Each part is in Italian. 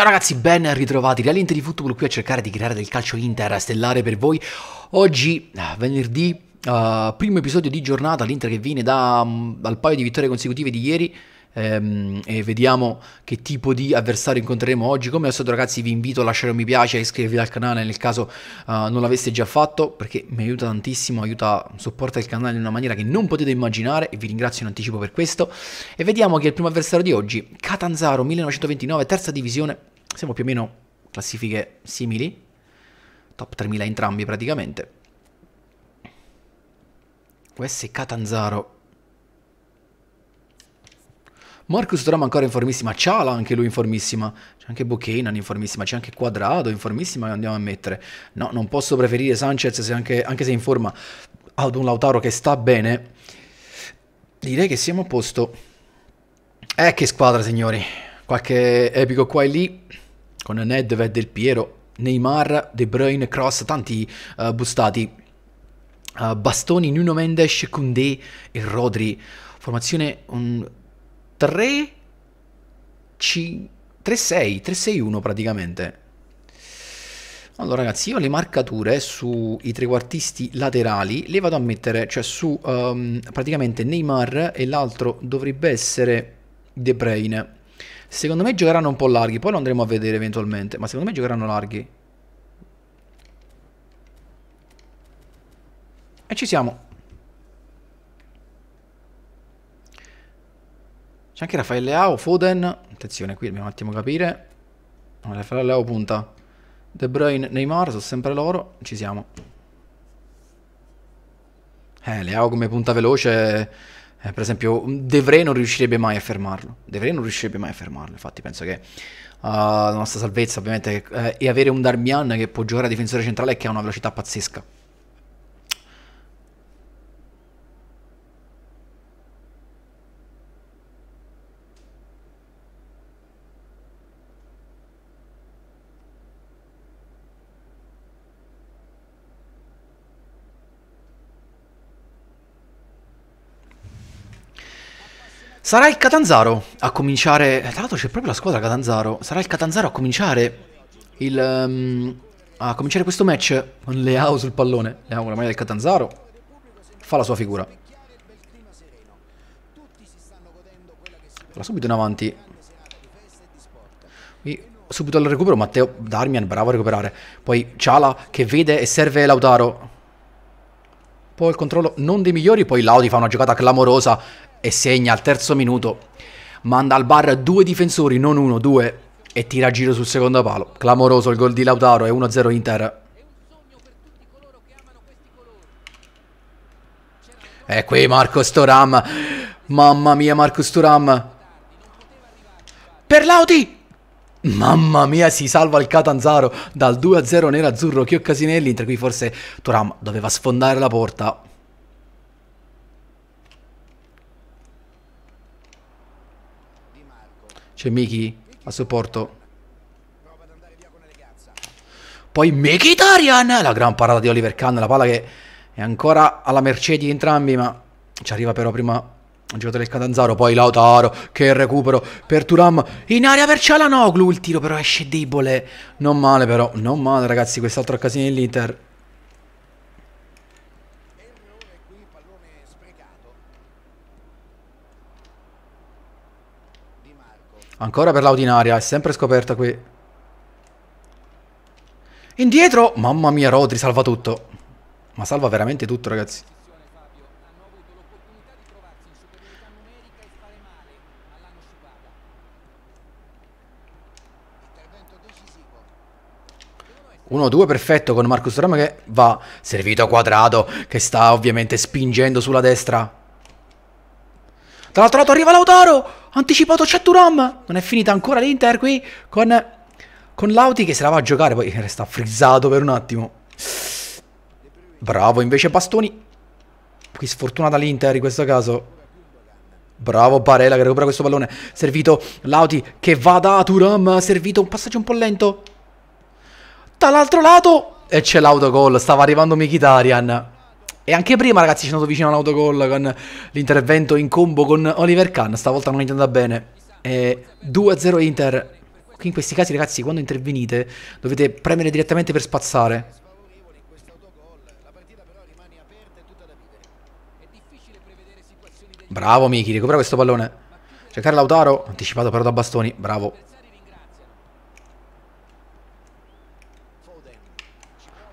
Ciao ragazzi, ben ritrovati. Realmente di Football qui a cercare di creare del calcio interstellare per voi. Oggi, ah, venerdì, uh, primo episodio di giornata, l'Inter che viene da, um, mm, dal paio di vittorie consecutive di ieri ehm, e vediamo che tipo di avversario incontreremo oggi. Come al solito ragazzi vi invito a lasciare un mi piace e iscrivervi al canale nel caso uh, non l'aveste già fatto perché mi aiuta tantissimo, aiuta, supporta il canale in una maniera che non potete immaginare e vi ringrazio in anticipo per questo. E vediamo che il primo avversario di oggi, Catanzaro 1929, terza divisione siamo più o meno classifiche simili, top 3000 entrambi praticamente. US Catanzaro. Marcus Drama ancora in Ciala anche lui in c'è anche Buchanan in c'è anche Quadrado in formissima andiamo a mettere. No, non posso preferire Sanchez se anche, anche se in forma ad un Lautaro che sta bene. Direi che siamo a posto. Eh che squadra signori, qualche epico qua e lì con Nedved, Del Piero, Neymar, De Bruyne, Cross, tanti uh, bustati. Uh, Bastoni, Nuno Mendes, Koundé e Rodri. Formazione 3 6 3 3-6-1 praticamente. Allora ragazzi, io le marcature sui trequartisti laterali le vado a mettere, cioè su um, praticamente Neymar e l'altro dovrebbe essere De Bruyne. Secondo me giocheranno un po' larghi, poi lo andremo a vedere eventualmente, ma secondo me giocheranno larghi. E ci siamo. C'è anche Raffaele Ao, Foden. Attenzione, qui dobbiamo un attimo capire. Raffaele Ao punta. The Brain, Neymar, sono sempre loro. Ci siamo. Eh, Leao come punta veloce eh, per esempio, mm, De Vrij non riuscirebbe mai a fermarlo. De Vrij non riuscirebbe mai a fermarlo. Infatti, penso che uh, la nostra salvezza, ovviamente, è eh, avere un Darmian che può giocare a difensore centrale e che ha una velocità pazzesca. Sarà il Catanzaro a cominciare. Eh, tra l'altro c'è proprio la squadra Catanzaro. Sarà il Catanzaro a cominciare il. Um, a cominciare questo match con Leao sul pallone. Leao con la maglia del Catanzaro. Fa la sua figura. Va subito in avanti. Qui, subito al recupero Matteo Darmian, bravo a recuperare. Poi Ciala che vede e serve Lautaro poi il controllo non dei migliori, poi Laudi fa una giocata clamorosa e segna al terzo minuto, manda al bar due difensori, non uno, due, e tira a giro sul secondo palo. Clamoroso il gol di Lautaro e 1-0 Inter. E qui Marco Storam, mamma mia Marco Storam. Per Laudi! Mamma mia, si salva il Catanzaro dal 2-0 nero-azzurro. Che occasinelli, tra cui forse Turam doveva sfondare la porta. C'è Miki a supporto. Poi Miki Mkhitaryan, la gran parata di Oliver Kahn, la palla che è ancora alla mercé di entrambi, ma ci arriva però prima un giocatore del Catanzaro, poi Lautaro, che recupero per Turam, in aria per Cialanoglu, il tiro però esce debole, non male però, non male ragazzi, quest'altra occasione dell'Inter. Ancora per in aria, è sempre scoperta qui. Indietro, mamma mia, Rodri salva tutto. Ma salva veramente tutto, ragazzi. 1-2 perfetto con Marcus Thuram che va servito a quadrato che sta ovviamente spingendo sulla destra. tra l'altro arriva Lautaro, anticipato c'è Thuram, non è finita ancora l'Inter qui con, con Lauti che se la va a giocare, poi resta frizzato per un attimo. Bravo invece Bastoni, qui sfortunata l'Inter in questo caso. Bravo Barella che recupera questo pallone, servito Lauti che va da Turam servito un passaggio un po' lento dall'altro lato e c'è l'autogol, stava arrivando Mkhitaryan. E anche prima ragazzi ci sono andato vicino all'autogol con l'intervento in combo con Oliver Kahn, stavolta non è andata bene. 2-0 Inter. Qui In questi casi ragazzi quando intervenite dovete premere direttamente per spazzare. Bravo Michi, recupera questo pallone. Cercare Lautaro, anticipato però da Bastoni, bravo.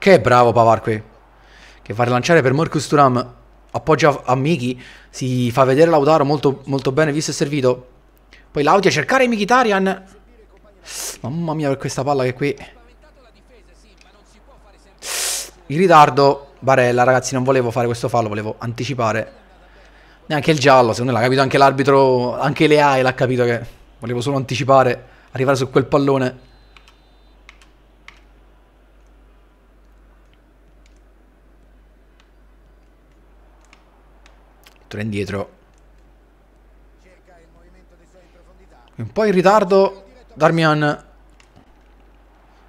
Che è bravo Pavar qui. Che fa rilanciare per Marcus Turam. Appoggia a Miki. Si fa vedere Lautaro molto, molto bene visto e servito. Poi Lauti a cercare Mikitarian. Mamma mia per questa palla che qui... Il ritardo Barella, ragazzi, non volevo fare questo fallo, volevo anticipare. Neanche il giallo, secondo me l'ha capito anche l'arbitro, anche le AI l'ha capito che volevo solo anticipare, arrivare su quel pallone. Torna indietro. Un po' in ritardo Darmian.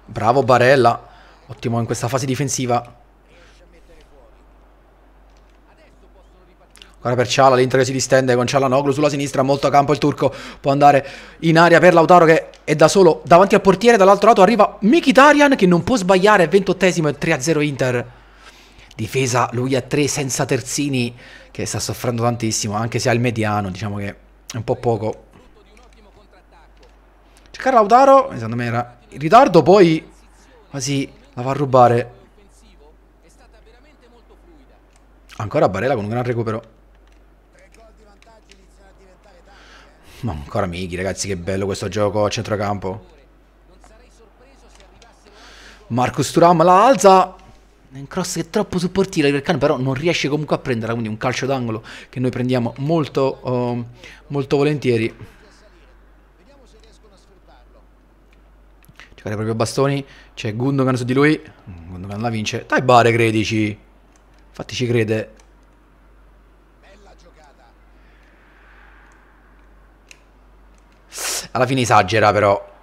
Bravo Barella. Ottimo in questa fase difensiva. Ancora per Ciala, l'Inter si distende con Ciala Noglu sulla sinistra, molto a campo il turco, può andare in aria per Lautaro che è da solo davanti al portiere, dall'altro lato arriva Mkhitaryan che non può sbagliare, 28esimo e 3-0 Inter difesa lui a tre senza terzini che sta soffrendo tantissimo anche se ha il mediano diciamo che è un po' poco cercare Lautaro secondo me era in ritardo poi quasi la fa a rubare ancora Barella con un gran recupero ma ancora Mighi ragazzi che bello questo gioco a centrocampo Marcus Turam la alza è un cross che è troppo sul Il del Khan, però non riesce comunque a prenderla, quindi un calcio d'angolo che noi prendiamo molto, um, molto volentieri. Giocare proprio bastoni, c'è Gundogan su di lui, Gundogan la vince. Dai Bare, credici, infatti ci crede. Alla fine esagera però.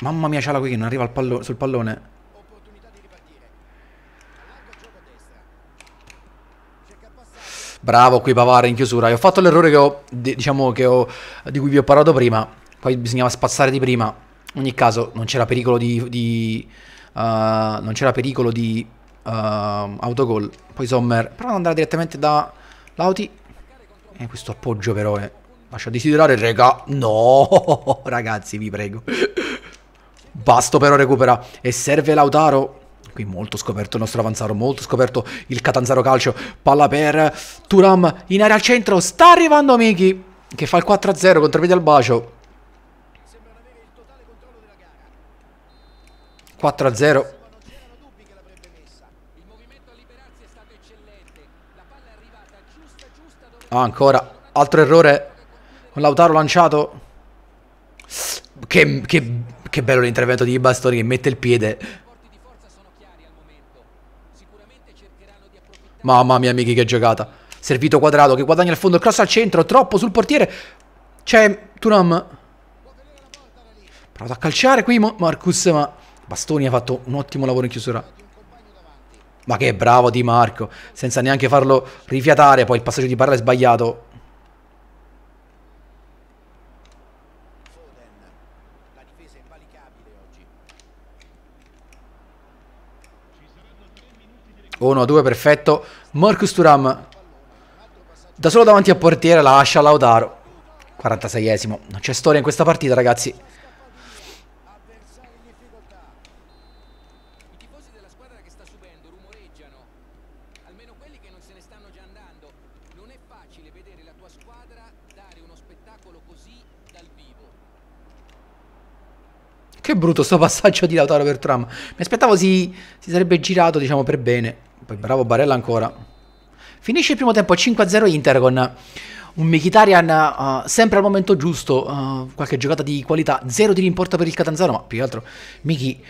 Mamma mia, Ciala qui che non arriva pallo sul pallone. bravo qui Pavara in chiusura. E ho fatto l'errore che ho, diciamo, che ho, di cui vi ho parlato prima. Poi bisognava spazzare di prima. In ogni caso, non c'era pericolo di. di uh, non c'era pericolo di. Uh, autogol. Poi Sommer. Prova ad andare direttamente da Lauti. E eh, questo appoggio, però, eh. Lascia desiderare, raga. No, ragazzi, vi prego. Basto però recupera. E serve Lautaro qui molto scoperto il nostro avanzaro, molto scoperto il Catanzaro Calcio, palla per Turam in area al centro, sta arrivando Michi che fa il 4-0 contro Piedi al Bacio. 4-0. Ah, ancora. Altro errore con Lautaro lanciato. Che, che, che bello l'intervento di Bastoni che mette il piede Mamma mia, amici, che giocata. Servito quadrato che guadagna il fondo, cross al centro, troppo sul portiere. C'è Turam. Provato a calciare qui Marcus, ma Bastoni ha fatto un ottimo lavoro in chiusura. Ma che bravo Di Marco, senza neanche farlo rifiatare. Poi il passaggio di palla è sbagliato. 1-2, perfetto. Marcus Turam. Da solo davanti a portiere la lascia Lautaro. 46esimo. Non c'è storia in questa partita, ragazzi. Che brutto sto passaggio di Lautaro per Tram. Mi aspettavo si, si sarebbe girato, diciamo, per bene. Poi bravo Barella ancora. Finisce il primo tempo 5-0 Inter con un Mkhitaryan uh, sempre al momento giusto, uh, qualche giocata di qualità, zero di rimporto per il Catanzaro, ma più che altro Miki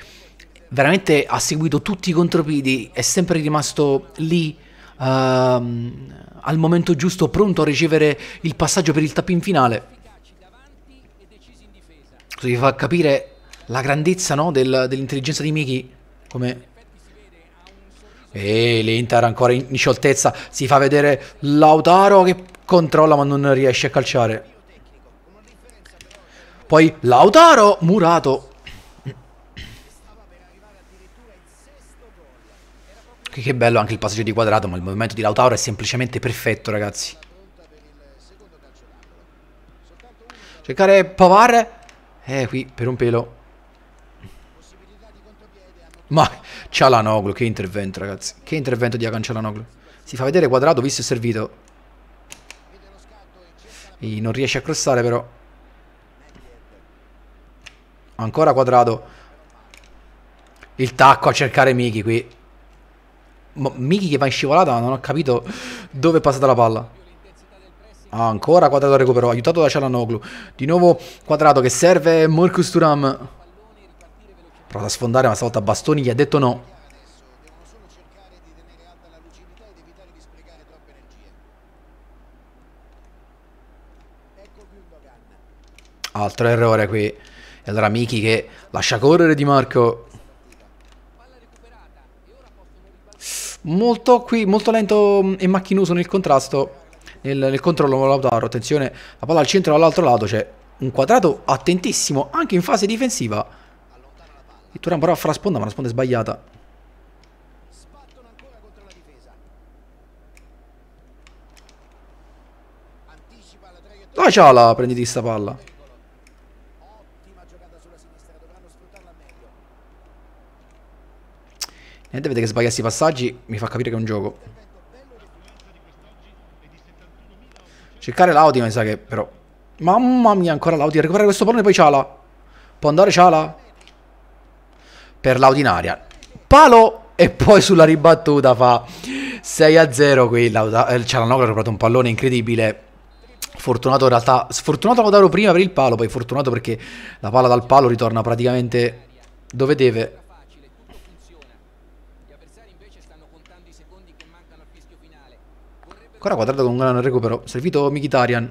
veramente ha seguito tutti i contropiedi, è sempre rimasto lì uh, al momento giusto, pronto a ricevere il passaggio per il tappin finale. Così vi fa capire la grandezza no, del, dell'intelligenza di Miki, come e l'Inter ancora in scioltezza, si fa vedere Lautaro che controlla ma non riesce a calciare. Poi Lautaro, murato. Che bello anche il passaggio di quadrato, ma il movimento di Lautaro è semplicemente perfetto, ragazzi. Cercare Pavar. Eh, qui, per un pelo. Ma Cialanoglu, che intervento ragazzi. Che intervento di Akan Cialanoglu. Si fa vedere quadrato, visto e servito. E non riesce a crossare però. Ancora quadrato. Il tacco a cercare Miki qui. Miki che va in scivolata, ma non ho capito dove è passata la palla. Ah, ancora quadrato recupero, aiutato da Cialanoglu. Di nuovo quadrato che serve Marcus Turam. Prova a sfondare, ma stavolta Bastoni gli ha detto no. Altro errore qui. E allora Miki che lascia correre Di Marco. Molto qui, molto lento mm, e macchinoso nel contrasto. Nel, nel controllo Lautaro, attenzione, la palla al centro dall'altro lato c'è un quadrato attentissimo anche in fase difensiva. Il Turan prova a fare la sponda, ma la sponda è sbagliata. Dove c'ha la prenditi sta palla? Niente, vedete che sbaglia i passaggi, mi fa capire che è un gioco. Cercare l'Audi, mi sa che però... Mamma mia, ancora l'Audi, recuperare questo pallone poi Ciala. Può andare Ciala? per l'Audinaria. Palo e poi sulla ribattuta fa 6 0 qui Lauda- Cialanoglu ha rubato un pallone incredibile fortunato in realtà sfortunato Lautaro prima per il palo poi fortunato perché la palla dal palo ritorna praticamente dove deve ancora quadrato con un gran recupero servito Mkhitaryan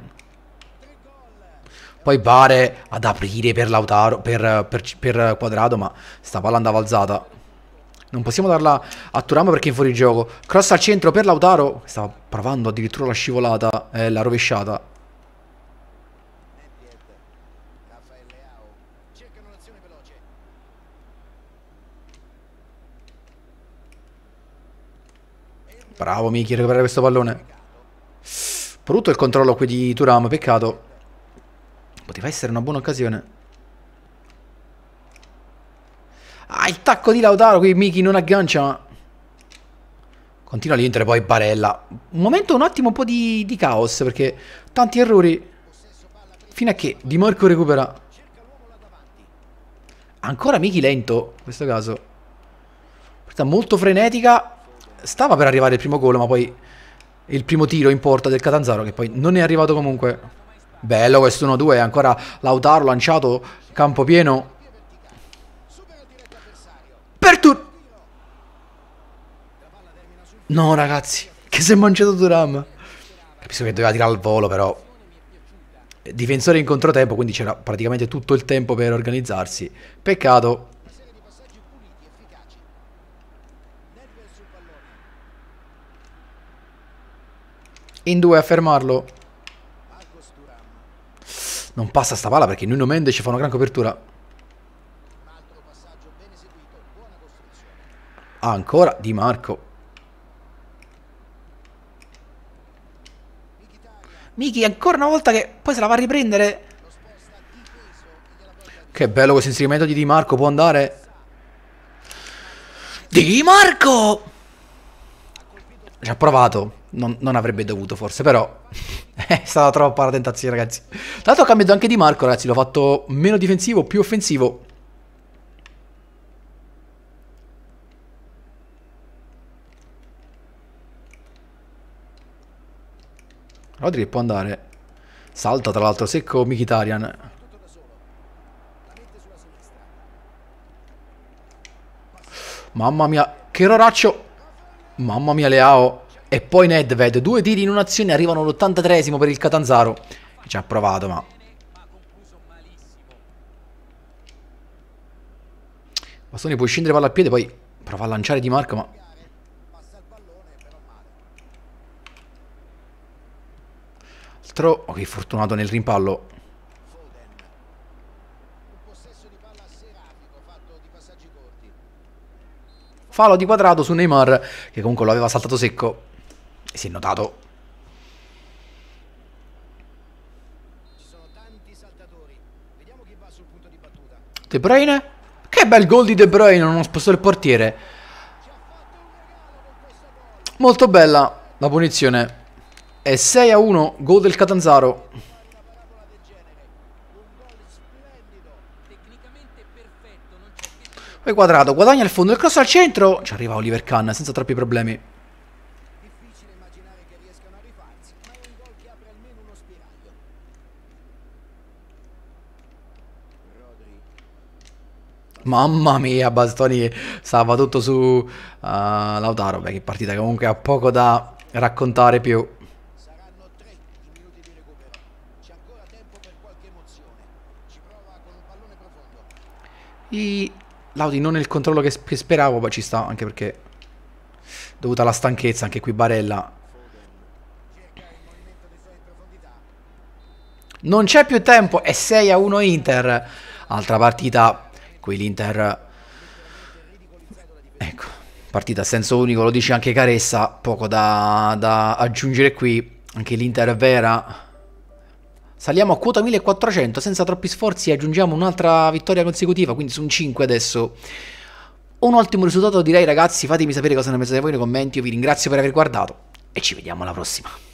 poi pare ad aprire per Lautaro, per, per, per Quadrado, ma sta palla andava alzata. Non possiamo darla a Turam perché è fuori gioco. Cross al centro per Lautaro. Stava provando addirittura la scivolata, eh, la rovesciata. Bravo Miki a recuperare questo pallone. Brutto il controllo qui di Turam, peccato. Poteva essere una buona occasione. Ah, il tacco di Lautaro qui Miki non aggancia, ma... Continua l'Inter poi Barella. Un momento, un attimo, un po' di, di caos, perché tanti errori. Fino a che Di Marco recupera. Ancora Miki lento, in questo caso. Partita molto frenetica. Stava per arrivare il primo gol, ma poi il primo tiro in porta del Catanzaro, che poi non è arrivato comunque. Bello questo 1-2, ancora Lautaro lanciato, campo pieno. Per tu... No ragazzi, che si è mangiato Duram. Capisco che doveva tirare al volo però. Difensore in controtempo, quindi c'era praticamente tutto il tempo per organizzarsi. Peccato. In due a fermarlo. Non passa sta palla perché Nuno Mendes ci fa una gran copertura. ancora Di Marco. Miki ancora una volta che poi se la va a riprendere. Che bello questo inserimento di Di Marco, può andare. Di Marco! Ci ha provato, non, non avrebbe dovuto forse, però è stata troppa la tentazione, ragazzi. Tra l'altro ho cambiato anche Di Marco, ragazzi. L'ho fatto meno difensivo, più offensivo. Rodri può andare. Salta, tra l'altro, secco Mikitarian. Mamma mia, che roraccio! Mamma mia, Leao. E poi Nedved, due tiri in un'azione, arrivano all'83esimo per il Catanzaro. Ci ha provato, ma... Bastoni può scendere palla a piede, poi prova a lanciare Di Marco, ma... Altro... Ok, fortunato nel rimpallo. Falo di quadrato su Neymar, che comunque lo aveva saltato secco. Si è notato. De Bruyne? Che bel gol di De Bruyne, non ho spostato il portiere. Molto bella la punizione. È 6 a 1, gol del Catanzaro. Poi quadrato, guadagna il fondo, il cross al centro. Ci arriva Oliver Kahn senza troppi problemi difficile immaginare che riescano a rifarsi, ma è un gol che apre almeno uno spiraglio. Rodri. Mamma mia, Bastoni stava tutto su uh, Lautaro, beh che partita comunque ha poco da raccontare più. Saranno tre i minuti di recupero. C'è ancora tempo per qualche emozione. Ci prova con un pallone profondo. I... Laudi non è il controllo che, che speravo, ma ci sta anche perché dovuta alla stanchezza, anche qui Barella. Non c'è più tempo, è 6 a 1 Inter. Altra partita, qui l'Inter... Ecco, partita a senso unico, lo dice anche Caressa, poco da, da aggiungere qui. Anche l'Inter è vera. Saliamo a quota 1400 senza troppi sforzi aggiungiamo un'altra vittoria consecutiva, quindi sono 5 adesso. Un ottimo risultato direi ragazzi, fatemi sapere cosa ne pensate voi nei commenti, io vi ringrazio per aver guardato e ci vediamo alla prossima.